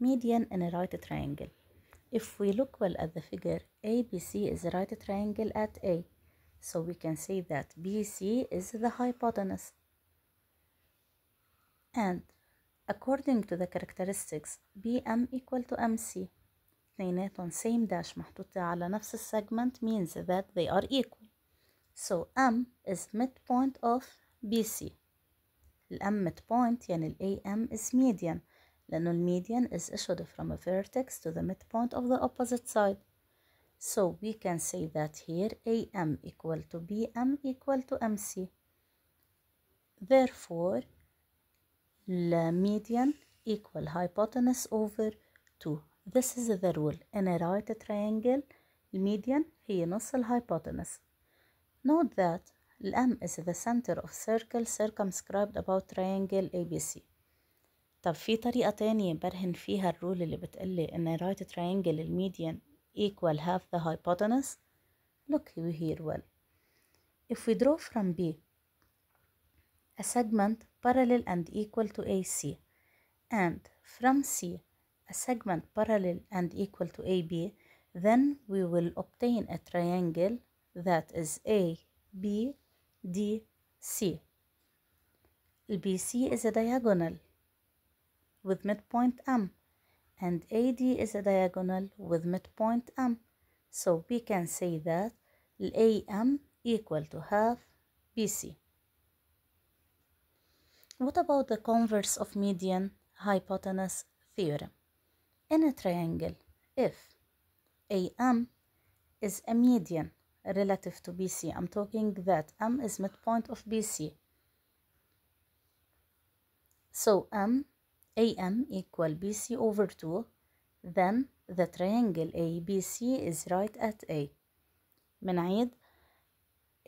median in a right triangle. If we look well at the figure, ABC is a right triangle at A. So we can say that BC is the hypotenuse. And according to the characteristics BM equal to MC اثنيناتهم same dash محطوطة على نفس segment means that they are equal. So M is midpoint of BC. الM midpoint يعني the AM is median. لأنه median is issued from a vertex to the midpoint of the opposite side. So we can say that here AM equal to BM equal to MC. Therefore, the median equal hypotenuse over 2. This is the rule. In a right triangle, median هي نص hypotenuse. Note that M is the center of circle circumscribed about triangle ABC. طب في طريقة تانية برهن فيها الرول اللي بتقلي ان right triangle median equal half the hypotenuse look here well if we draw from B a segment parallel and equal to AC and from C a segment parallel and equal to AB then we will obtain a triangle that is A, B, D, C. BC is a diagonal with midpoint M and AD is a diagonal with midpoint M. So we can say that AM equal to half BC. What about the converse of median hypotenuse theorem? In a triangle, if AM is a median relative to BC, I'm talking that M is midpoint of BC. So M AM equal BC over 2 then the triangle ABC is right at A منعيد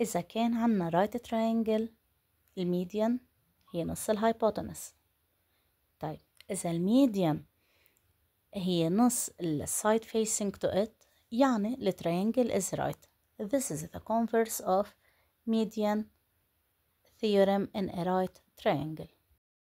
إذا كان عنا right triangle الميديان هي نص الهايبوتنس طيب إذا الميديان هي نص السايد facing to it يعني the triangle is right this is the converse of median theorem in a right triangle